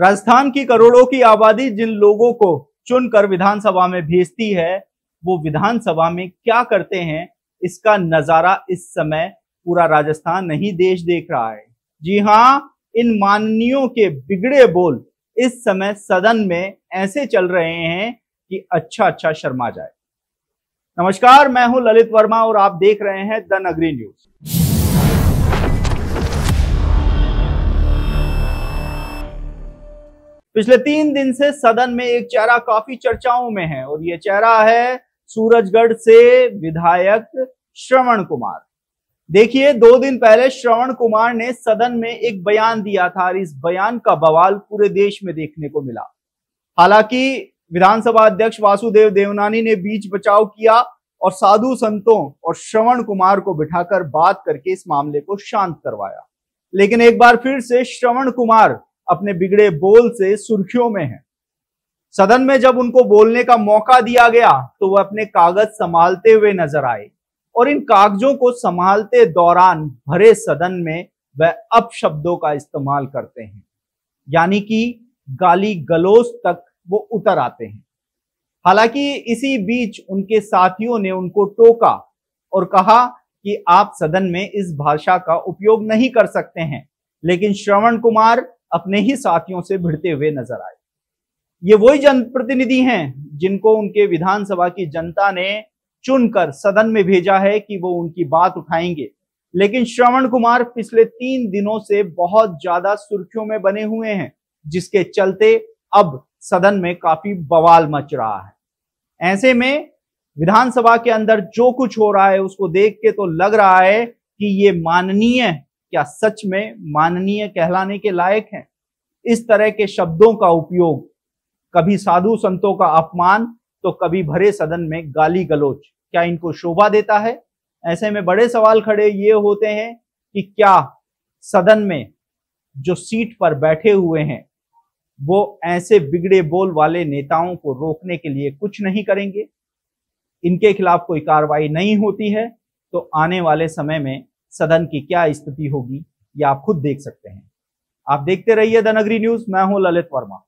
राजस्थान की करोड़ों की आबादी जिन लोगों को चुनकर विधानसभा में भेजती है वो विधानसभा में क्या करते हैं इसका नजारा इस समय पूरा राजस्थान नहीं देश देख रहा है जी हाँ इन माननीयों के बिगड़े बोल इस समय सदन में ऐसे चल रहे हैं कि अच्छा अच्छा शर्मा जाए नमस्कार मैं हूं ललित वर्मा और आप देख रहे हैं द नगरी न्यूज पिछले तीन दिन से सदन में एक चेहरा काफी चर्चाओं में है और ये चेहरा है सूरजगढ़ से विधायक श्रवण कुमार देखिए दो दिन पहले श्रवण कुमार ने सदन में एक बयान दिया था और इस बयान का बवाल पूरे देश में देखने को मिला हालांकि विधानसभा अध्यक्ष वासुदेव देवनानी ने बीच बचाव किया और साधु संतों और श्रवण कुमार को बिठाकर बात करके इस मामले को शांत करवाया लेकिन एक बार फिर से श्रवण कुमार अपने बिगड़े बोल से सुर्खियों में है सदन में जब उनको बोलने का मौका दिया गया तो वह अपने कागज संभालते हुए नजर आए और इन कागजों को संभालते दौरान भरे सदन में वह अपशब्दों का इस्तेमाल करते हैं यानी कि गाली गलोज तक वो उतर आते हैं हालांकि इसी बीच उनके साथियों ने उनको टोका और कहा कि आप सदन में इस भाषा का उपयोग नहीं कर सकते हैं लेकिन श्रवण कुमार अपने ही साथियों से भिड़ते हुए नजर आए ये वही जनप्रतिनिधि हैं जिनको उनके विधानसभा की जनता ने चुनकर सदन में भेजा है कि वो उनकी बात उठाएंगे लेकिन श्रवण कुमार पिछले तीन दिनों से बहुत ज्यादा सुर्खियों में बने हुए हैं जिसके चलते अब सदन में काफी बवाल मच रहा है ऐसे में विधानसभा के अंदर जो कुछ हो रहा है उसको देख के तो लग रहा है कि ये माननीय क्या सच में माननीय कहलाने के लायक हैं इस तरह के शब्दों का उपयोग कभी साधु संतों का अपमान तो कभी भरे सदन में गाली गलोच क्या इनको शोभा देता है ऐसे में बड़े सवाल खड़े ये होते हैं कि क्या सदन में जो सीट पर बैठे हुए हैं वो ऐसे बिगड़े बोल वाले नेताओं को रोकने के लिए कुछ नहीं करेंगे इनके खिलाफ कोई कार्रवाई नहीं होती है तो आने वाले समय में सदन की क्या स्थिति होगी ये आप खुद देख सकते हैं आप देखते रहिए द नगरी न्यूज मैं हूं ललित वर्मा